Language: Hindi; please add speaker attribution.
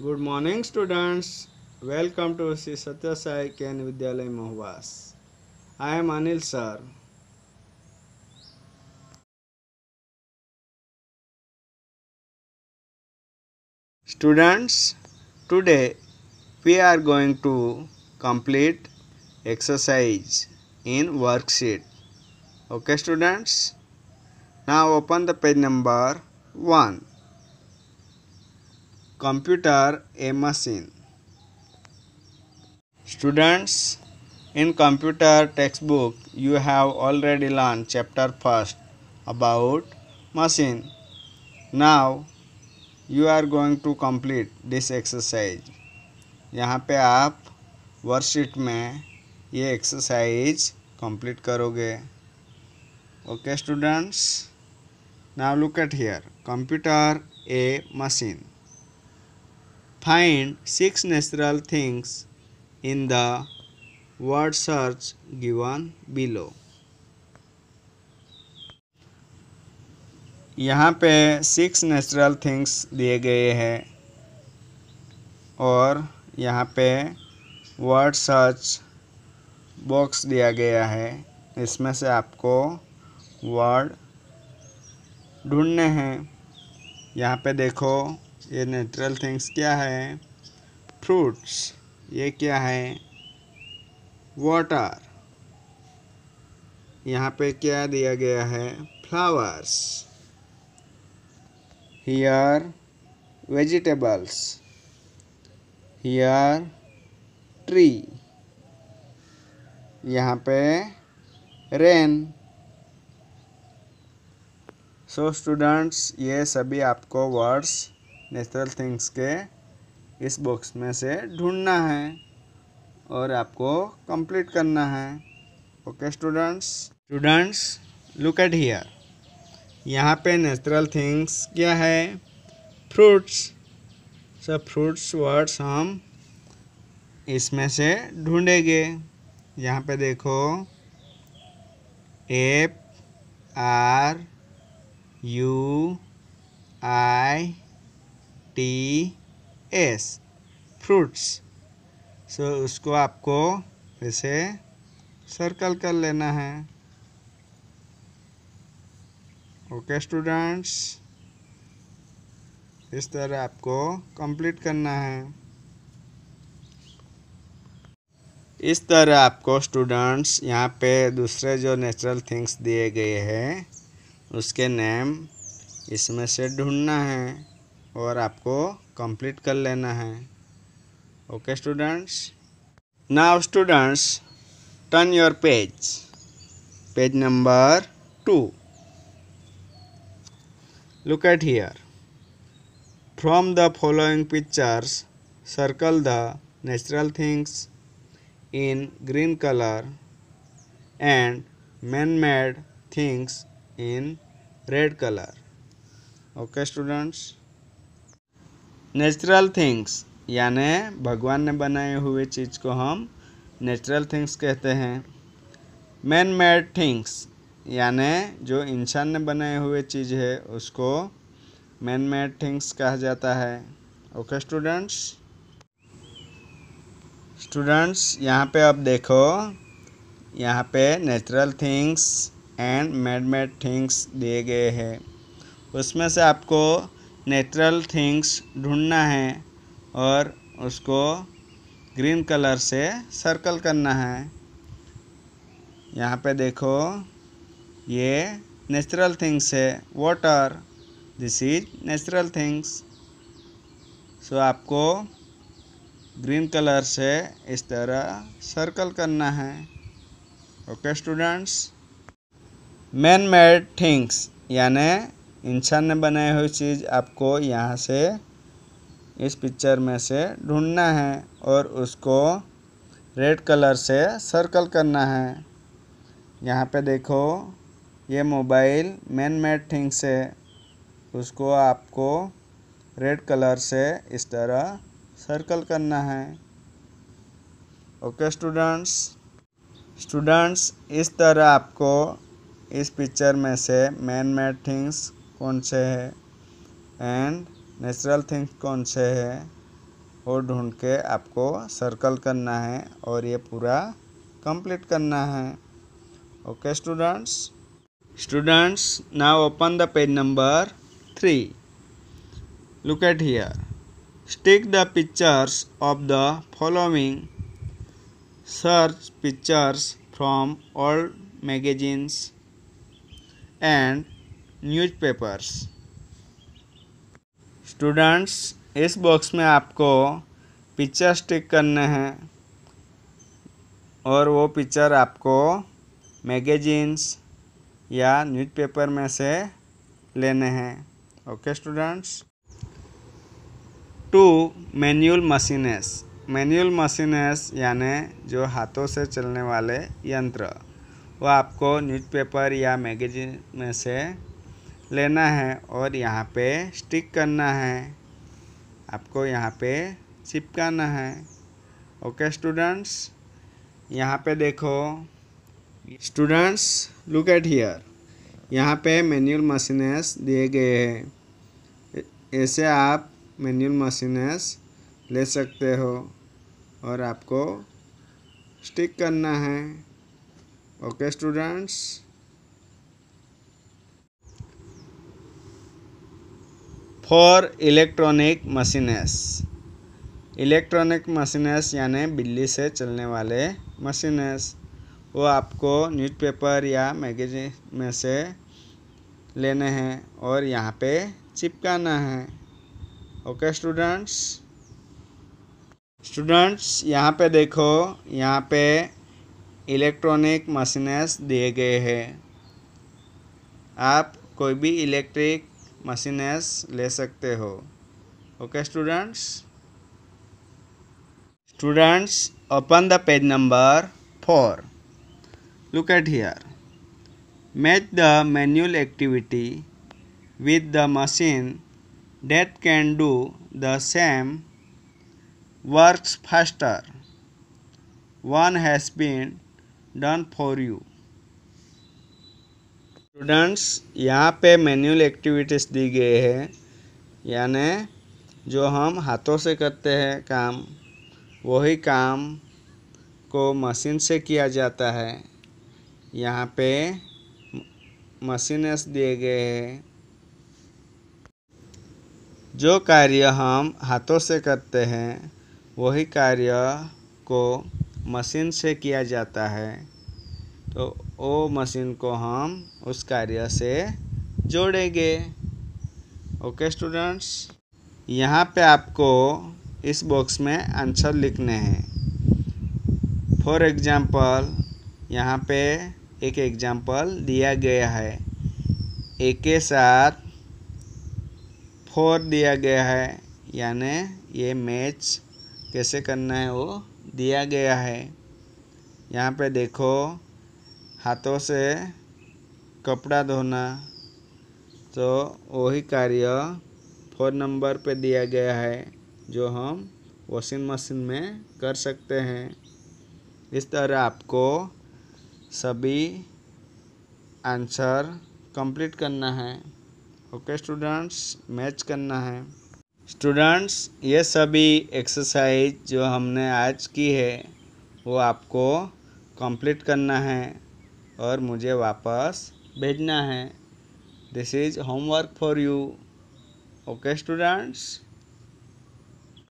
Speaker 1: Good morning, students. Welcome to Sri Satya Sai Ken Vidyalay Mahavas. I am Anil Sir. Students, today we are going to complete exercise in worksheet. Okay, students. Now open the page number one. computer a machine students in computer textbook you have already learned chapter first about machine now you are going to complete this exercise यहाँ पे आप वर्कशीट में ये एक्सरसाइज कंप्लीट करोगे okay students now look at here computer a machine Find six natural things in the word search given below. यहाँ पे सिक्स नेचुरल थिंग्स दिए गए हैं और यहाँ पे वर्ड सर्च बॉक्स दिया गया है इसमें से आपको वर्ड ढूंढने हैं यहाँ पे देखो ये नेचुरल थिंग्स क्या है फ्रूट्स ये क्या है वाटर यहाँ पे क्या दिया गया है flowers here vegetables here tree यहाँ पे रेन सो स्टूडेंट्स ये सभी आपको वर्ड्स नेचुरल थिंग्स के इस बॉक्स में से ढूंढना है और आपको कंप्लीट करना है okay students students look at here यहाँ पे नेचुरल थिंग्स क्या है फ्रूट्स सब फ्रूट्स वर्ड्स हम इसमें से ढूंढेंगे यहाँ पे देखो F R U I T S fruits so उसको आपको ऐसे सर्कल कर लेना है ओके स्टूडेंट्स इस तरह आपको कंप्लीट करना है इस तरह आपको स्टूडेंट्स यहाँ पे दूसरे जो नेचुरल थिंग्स दिए गए हैं उसके नेम इसमें से ढूंढना है और आपको कंप्लीट कर लेना है okay students now students turn your page page number two look at here from the following pictures circle the natural things in green colour and man made things in red colour okay students natural things यानि भगवान ने बनाए हुए चीज़ को हम नेचुरल थिंग्स कहते हैं मैन मेड थिंग्स यानि जो इंसान ने बनाए हुए चीज़ है उसको मैन मेड थिंग्स कहा जाता है ओके स्टूडेंट्स स्टूडेंट्स यहाँ पे आप देखो यहाँ पे natural things and mad made things दिए गए हैं उसमें से आपको नेचुरल थिंग्स ढूंढना है और उसको ग्रीन कलर से सर्कल करना है यहाँ पे देखो ये नेचुरल थिंग्स है water this is natural things so आपको ग्रीन कलर से इस तरह सर्कल करना है okay students man made things यानी इंसान ने बनाई हुई चीज़ आपको यहाँ से इस पिक्चर में से ढूंढना है और उसको रेड कलर से सर्कल करना है यहाँ पे देखो ये मोबाइल मैन मेड थिंग्स है उसको आपको रेड कलर से इस तरह सर्कल करना है ओके स्टूडेंट्स स्टूडेंट्स इस तरह आपको इस पिक्चर में से मैन मेड थिंग्स कौन से है एंड नेचुरल थिंग्स कौन से है वो ढूंढ के आपको सर्कल करना है और ये पूरा कंप्लीट करना है okay students students now open the page number three look at here stick the pictures of the following search pictures from old magazines and newspapers students इस बॉक्स में आपको पिक्चर स्टिक करने हैं और वो पिक्चर आपको मैगजीन्स या न्यूज़पेपर में से लेने हैं okay students two manual machines manual machines यानि जो हाथों से चलने वाले यंत्र वो आपको न्यूज़पेपर या मैगजीन में से लेना है और यहाँ पे स्टिक करना है आपको यहाँ पे चिपकाना है ओके स्टूडेंट्स यहाँ पे देखो स्टूडेंट्स लुक एट हियर यहाँ पे मैनुअल मशीनेस दिए गए हैं ऐसे आप मैनुअल मशीनेस ले सकते हो और आपको स्टिक करना है okay students for electronic machines electronic machines यानी बिजली से चलने वाले मशीनेस वो आपको न्यूज़पेपर या मैगजीन में से लेने हैं और यहाँ पे चिपकाना है ओके स्टूडेंट्स स्टूडेंट्स यहाँ पे देखो यहाँ पे इलेक्ट्रॉनिक मशीनेस दिए गए हैं आप कोई भी इलेक्ट्रिक मशीनेस ले सकते हो okay students students open the page number four look at here match the manual activity with the machine that can do the same work faster one has been done for you students यहाँ पे मैनुअल एक्टिविटीज़ दी गई है यानी जो हम हाथों से करते हैं काम वही काम को मशीन से किया जाता है यहाँ पे मशीनस दिए गए हैं जो कार्य हम हाथों से करते हैं वही कार्य को मशीन से किया जाता है तो ओ मशीन को हम उस कार्य से जोड़ेंगे ओके स्टूडेंट्स यहाँ पे आपको इस बॉक्स में आंसर लिखने हैं फॉर एग्जाम्पल यहाँ पे एक एग्जाम्पल दिया गया है ए के साथ फोर दिया गया है यानी ये मैच कैसे करना है वो दिया गया है यहाँ पे देखो हाथों से कपड़ा धोना तो वही कार्य फोन नंबर पे दिया गया है जो हम वॉशिंग मशीन में कर सकते हैं इस तरह आपको सभी आंसर कंप्लीट करना है ओके स्टूडेंट्स मैच करना है स्टूडेंट्स ये सभी एक्सरसाइज जो हमने आज की है वो आपको कंप्लीट करना है और मुझे वापस भेजना है this is homework for you okay students